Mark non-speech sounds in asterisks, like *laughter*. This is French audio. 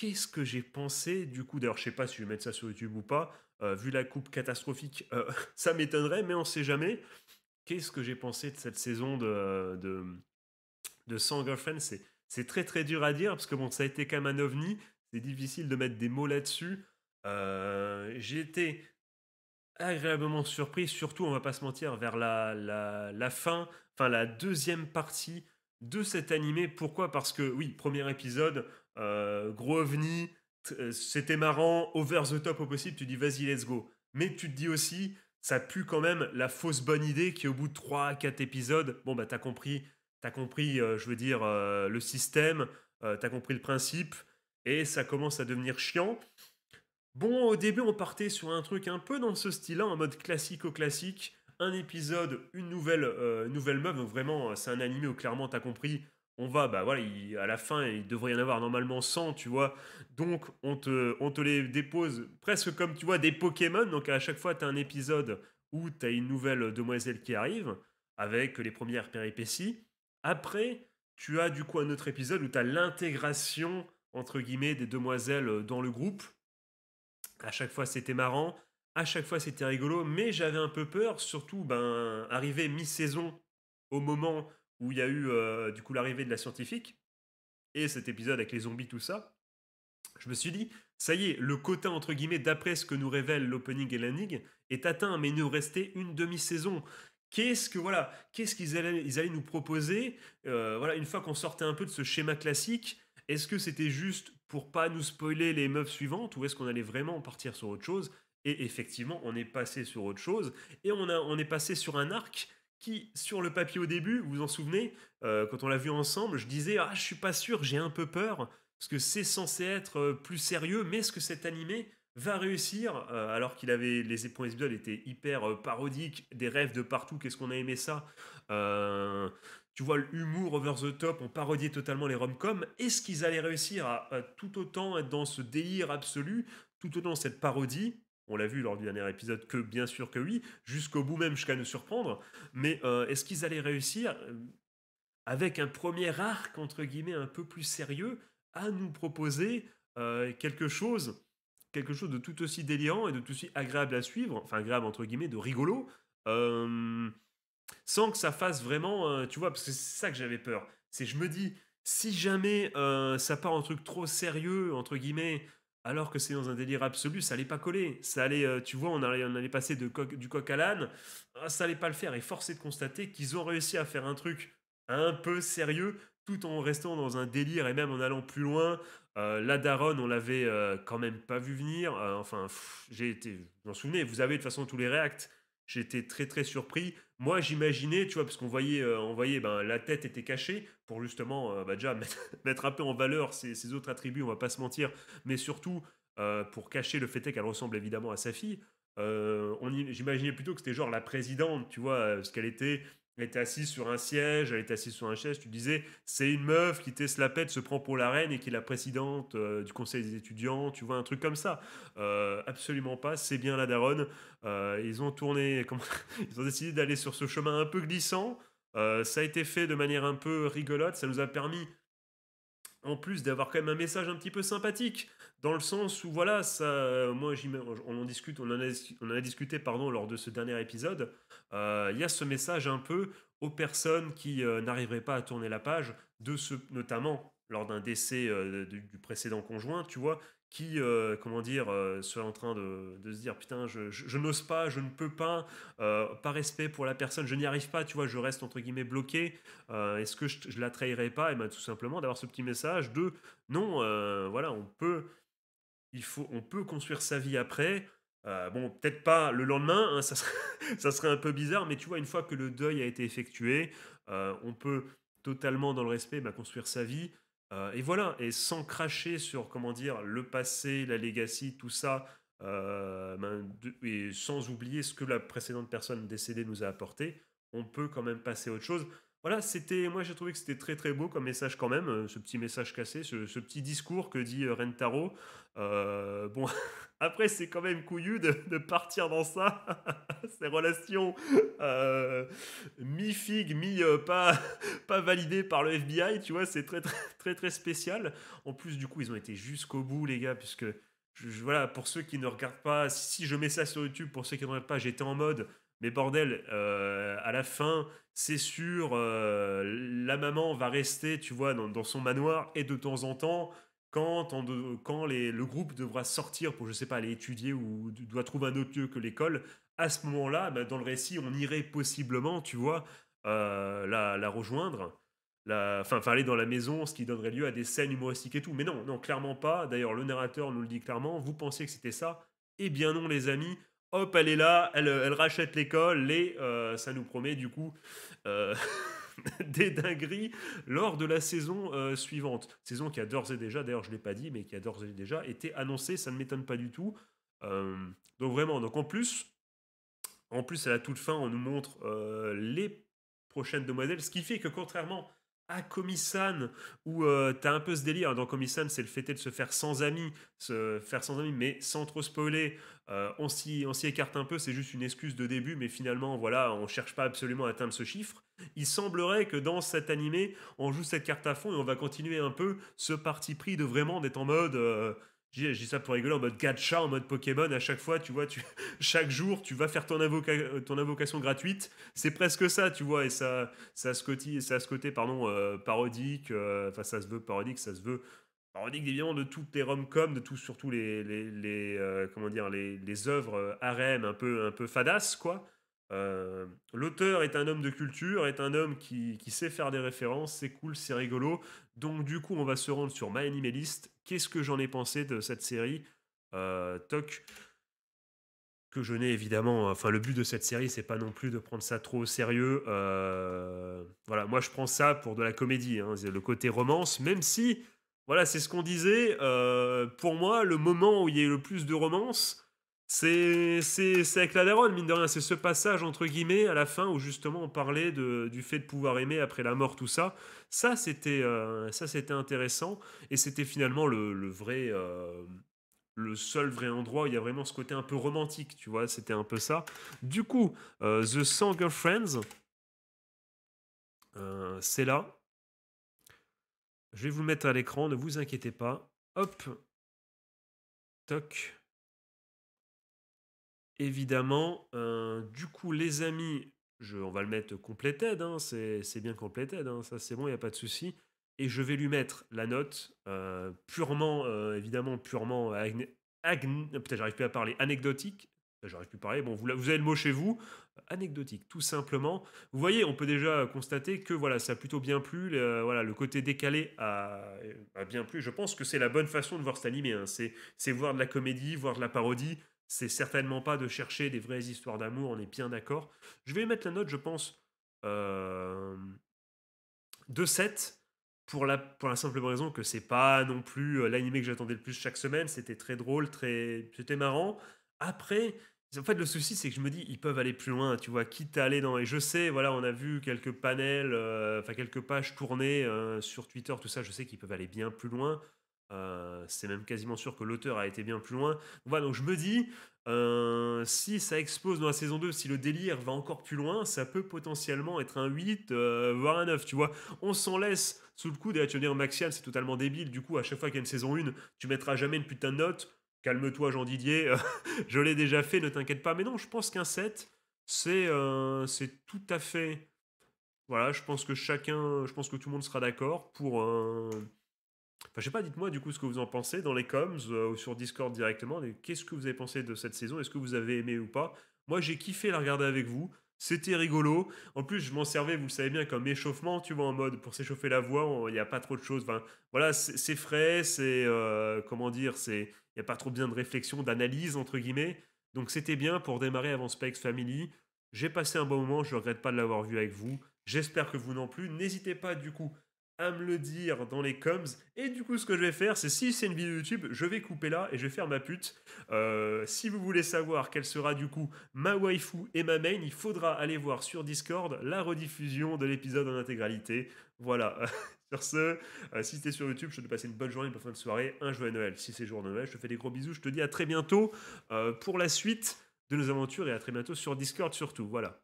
qu'est-ce que j'ai pensé du coup D'ailleurs, je sais pas si je vais mettre ça sur YouTube ou pas. Euh, vu la coupe catastrophique, euh, *laughs* ça m'étonnerait, mais on sait jamais. Qu'est-ce que j'ai pensé de cette saison de, de, de c'est, c'est très très dur à dire parce que bon, ça a été quand même un ovni. C'est difficile de mettre des mots là-dessus. Euh, j'ai été agréablement surpris, surtout, on va pas se mentir, vers la, la, la fin, enfin la deuxième partie de cet animé. Pourquoi Parce que oui, premier épisode, euh, gros ovni, euh, c'était marrant, over the top au possible, tu dis vas-y, let's go. Mais tu te dis aussi, ça pue quand même la fausse bonne idée qui, au bout de 3-4 épisodes, bon, bah, t'as compris, t'as compris, euh, je veux dire, le système, t'as compris le principe, et ça commence à devenir chiant. Bon, au début, on partait sur un truc un peu dans ce style-là, en mode classique au classique Un épisode, une nouvelle, nouvelle meuf, vraiment, c'est un animé où clairement, t'as compris, on va, bah voilà, à la fin, il devrait y en avoir normalement 100, tu vois. Donc, on te, on te les dépose presque comme, tu vois, des Pokémon. Donc, à chaque fois, tu as un épisode où tu as une nouvelle demoiselle qui arrive, avec les premières péripéties. Après, tu as du coup un autre épisode où tu as l'intégration, entre guillemets, des demoiselles dans le groupe. À chaque fois, c'était marrant. À chaque fois, c'était rigolo. Mais j'avais un peu peur, surtout, ben, arrivé mi-saison, au moment où il y a eu euh, du coup l'arrivée de la scientifique et cet épisode avec les zombies, tout ça, je me suis dit, ça y est, le quota entre guillemets d'après ce que nous révèle l'opening et l'ending est atteint, mais il nous restait une demi-saison. Qu'est-ce que voilà, qu'est-ce qu'ils allaient, ils allaient nous proposer euh, Voilà, une fois qu'on sortait un peu de ce schéma classique, est-ce que c'était juste pour pas nous spoiler les meufs suivantes ou est-ce qu'on allait vraiment partir sur autre chose Et effectivement, on est passé sur autre chose et on, a, on est passé sur un arc qui, sur le papier au début, vous vous en souvenez, euh, quand on l'a vu ensemble, je disais Ah, je suis pas sûr, j'ai un peu peur, parce que c'est censé être euh, plus sérieux, mais est-ce que cet animé va réussir euh, Alors qu'il avait. Les épisodes étaient hyper parodiques, des rêves de partout, qu'est-ce qu'on a aimé ça Tu vois, le humour over the top, on parodiait totalement les rom-coms. Est-ce qu'ils allaient réussir à tout autant être dans ce délire absolu, tout autant cette parodie on l'a vu lors du dernier épisode que bien sûr que oui, jusqu'au bout même jusqu'à nous surprendre, mais euh, est-ce qu'ils allaient réussir euh, avec un premier arc entre guillemets un peu plus sérieux à nous proposer euh, quelque chose quelque chose de tout aussi délirant et de tout aussi agréable à suivre, enfin agréable entre guillemets, de rigolo, sans que ça fasse vraiment, tu vois, parce que c'est ça que j'avais peur. C'est je me dis, si jamais ça part en truc trop sérieux, entre guillemets, alors que c'est dans un délire absolu, ça allait pas coller. Ça allait, euh, tu vois, on allait, on allait passer du coq à l'âne, ah, ça allait pas le faire. Et force de constater qu'ils ont réussi à faire un truc un peu sérieux, tout en restant dans un délire et même en allant plus loin. Euh, la Daronne, on l'avait euh, quand même pas vu venir. enfin, j'ai été, vous en souvenez, vous avez de toute façon tous les réacts. J'étais très très surpris. Moi, j'imaginais, tu vois, parce qu'on voyait, euh, on voyait, ben, la tête était cachée pour justement, euh, bah, déjà *laughs* mettre, un peu en valeur ses, autres attributs, on va pas se mentir, mais surtout euh, pour cacher le fait qu'elle ressemble évidemment à sa fille. J'imaginais plutôt que c'était genre la présidente, tu vois, ce qu'elle était, elle était assise sur un siège, elle était assise sur un siège. Tu disais, c'est une meuf qui la pète, se prend pour la reine et qui est la présidente euh, du conseil des étudiants. Tu vois, un truc comme ça. Euh, absolument pas. C'est bien la daronne. Euh, ils ont tourné, *laughs* ils ont décidé d'aller sur ce chemin un peu glissant. ça a été fait de manière un peu rigolote. Ça nous a permis en plus d'avoir quand même un message un petit peu sympathique, dans le sens où voilà, ça, moi on en discute, on en a, discuté pardon lors de ce dernier épisode. Euh, il y a ce message un peu aux personnes qui euh, n'arriveraient pas à tourner la page de ce, notamment lors d'un décès euh, du, précédent conjoint, tu vois, qui, euh, comment dire, euh, serait en train de, se dire putain, je, n'ose pas, je ne peux pas, par respect pour la personne, je n'y arrive pas, tu vois, je reste entre guillemets bloqué, est-ce que je, la trahirai pas Et bien tout simplement d'avoir ce petit message de non, voilà, on peut, il faut, on peut construire sa vie après. bon, peut-être pas le lendemain, hein, *laughs* ça, serait, un peu bizarre, mais tu vois, une fois que le deuil a été effectué, on peut totalement, dans le respect, bah, construire sa vie. Euh, et voilà, et sans cracher sur, comment dire, le passé, la legacy, tout ça, euh, ben, et sans oublier ce que la précédente personne décédée nous a apporté, on peut quand même passer à autre chose voilà, c'était, moi j'ai trouvé que c'était très très beau comme message quand même, euh, ce petit message cassé, ce, petit discours que dit euh, Rentaro. Euh, bon, *laughs* après c'est quand même couillu de, partir dans ça, *laughs* ces relations mi-fig, mi-pas *laughs* pas validées par le FBI, tu vois, c'est très, très très très spécial. En plus du coup ils ont été jusqu'au bout les gars, puisque je, voilà, pour ceux qui ne regardent pas, si, je mets ça sur YouTube, pour ceux qui ne regardent pas, j'étais en mode mais bordel, euh, à la fin, c'est sûr, euh, la maman va rester, tu vois, dans, son manoir et de temps en temps, quand, le groupe devra sortir pour, je sais pas, aller étudier ou doit trouver un autre lieu que l'école, à ce moment-là, bah, dans le récit, on irait possiblement, tu vois, euh, la, la, rejoindre. Enfin, aller dans la maison, ce qui donnerait lieu à des scènes humoristiques et tout. Mais non, non, clairement pas. D'ailleurs, le narrateur nous le dit clairement. Vous pensiez que c'était ça Eh bien non, les amis hop, elle est là, elle, euh, rachète l'école et euh, ça nous promet du coup euh, *laughs* des dingueries lors de la saison suivante. Saison qui a d'ores et déjà, d'ailleurs je ne l'ai pas dit, mais qui a d'ores et déjà été annoncée, ça ne m'étonne pas du tout. donc vraiment, donc en plus, en plus à la toute fin, on nous montre les prochaines demoiselles, ce qui fait que contrairement à Komisan, où tu euh, t'as un peu ce délire. Dans Komisan, c'est le fait de se faire sans amis, se faire sans amis, mais sans trop spoiler. Euh, on s'y écarte un peu, c'est juste une excuse de début, mais finalement, voilà, on cherche pas absolument à atteindre ce chiffre. Il semblerait que dans cet animé, on joue cette carte à fond et on va continuer un peu ce parti pris de vraiment d'être en mode. Euh, j'ai ça pour rigoler en mode gacha, en mode Pokémon. À chaque fois, tu vois, tu, *laughs* chaque jour, tu vas faire euh, ton, invocation gratuite. C'est presque ça, tu vois. Et ça, ça a côté, ça a côté pardon, euh, parodique. Euh, enfin, ça se veut parodique, ça se veut parodique, évidemment, de toutes les rom de tout, surtout les, les, comment dire, les, les œuvres harem un peu, un peu fadas, quoi. l'auteur est un homme de culture, est un homme qui, qui sait faire des références, c'est cool, c'est rigolo. Donc du coup, on va se rendre sur My Animalist qu'est-ce que j'en ai pensé de cette série euh, que je n'ai évidemment. Enfin, le but de cette série, c'est pas non plus de prendre ça trop au sérieux. Euh, voilà, moi je prends ça pour de la comédie, hein, le côté romance, même si, voilà, c'est ce qu'on disait. Euh, pour moi, le moment où il y a le plus de romance, c'est avec la daronne, mine de rien. C'est ce passage, entre guillemets, à la fin où justement on parlait de, du fait de pouvoir aimer après la mort, tout ça. Ça, c'était euh, c'était intéressant. Et c'était finalement le, vrai. Euh, le seul vrai endroit où il y a vraiment ce côté un peu romantique, tu vois, c'était un peu ça. Du coup, euh, The Song of Friends, c'est là. Je vais vous le mettre à l'écran, ne vous inquiétez pas. Hop. Toc évidemment, euh, du coup, les amis, je, on va le mettre completed, hein, c'est bien completed, hein, ça c'est bon, il n'y a pas de souci. Et je vais lui mettre la note euh, purement, euh, évidemment, purement, peut-être j'arrive plus à parler, anecdotique. J'arrive plus à parler, bon, vous, vous avez le mot chez vous, anecdotique, tout simplement. Vous voyez, on peut déjà constater que voilà, ça a plutôt bien plu, le, voilà, le côté décalé a, bien plu. Je pense que c'est la bonne façon de voir cet animé, hein. c'est voir de la comédie, voir de la parodie, c'est certainement pas de chercher des vraies histoires d'amour, on est bien d'accord. Je vais mettre la note, je pense, euh, de 7 pour la, pour la simple raison que c'est pas non plus euh, l'animé que j'attendais le plus chaque semaine. C'était très drôle, très, c'était marrant. Après, en fait, le souci, c'est que je me dis, ils peuvent aller plus loin, tu vois, quitte à aller dans. Et je sais, voilà, on a vu quelques panels, euh, enfin quelques pages tournées sur Twitter, tout ça, je sais qu'ils peuvent aller bien plus loin. Euh, c'est même quasiment sûr que l'auteur a été bien plus loin. Voilà, donc je me dis, euh, si ça explose dans la saison 2, si le délire va encore plus loin, ça peut potentiellement être un 8, euh, voire un 9, tu vois. On s'en laisse sous le coup des là tu c'est totalement débile, du coup, à chaque fois qu'il y a une saison 1, tu mettras jamais une putain de note. Calme-toi, Jean Didier, *laughs* je l'ai déjà fait, ne t'inquiète pas. Mais non, je pense qu'un 7, c'est tout à fait. Voilà, je pense que chacun, je pense que tout le monde sera d'accord pour un Enfin, je sais pas, dites-moi du coup ce que vous en pensez dans les coms euh, ou sur Discord directement. Qu'est-ce que vous avez pensé de cette saison Est-ce que vous avez aimé ou pas Moi, j'ai kiffé la regarder avec vous. C'était rigolo. En plus, je m'en servais, vous savez bien, comme échauffement, tu vois, en mode pour s'échauffer la voix, il n'y a pas trop de choses. Enfin, voilà, c'est frais, c'est. Euh, comment dire c'est... Il n'y a pas trop bien de réflexion, d'analyse, entre guillemets. Donc, c'était bien pour démarrer avant Spikes Family. J'ai passé un bon moment, je ne regrette pas de l'avoir vu avec vous. J'espère que vous non plus. N'hésitez pas, du coup, à me le dire dans les coms. Et du coup, ce que je vais faire, c'est si c'est une vidéo YouTube, je vais couper là et je vais faire ma pute. Euh, si vous voulez savoir quelle sera du coup ma waifu et ma main, il faudra aller voir sur Discord la rediffusion de l'épisode en intégralité. Voilà. *laughs* sur ce, euh, si c'était sur YouTube, je te passe une bonne journée, une bonne fin de soirée, un joyeux Noël. Si c'est jour de Noël, je te fais des gros bisous. Je te dis à très bientôt euh, pour la suite de nos aventures et à très bientôt sur Discord surtout. Voilà.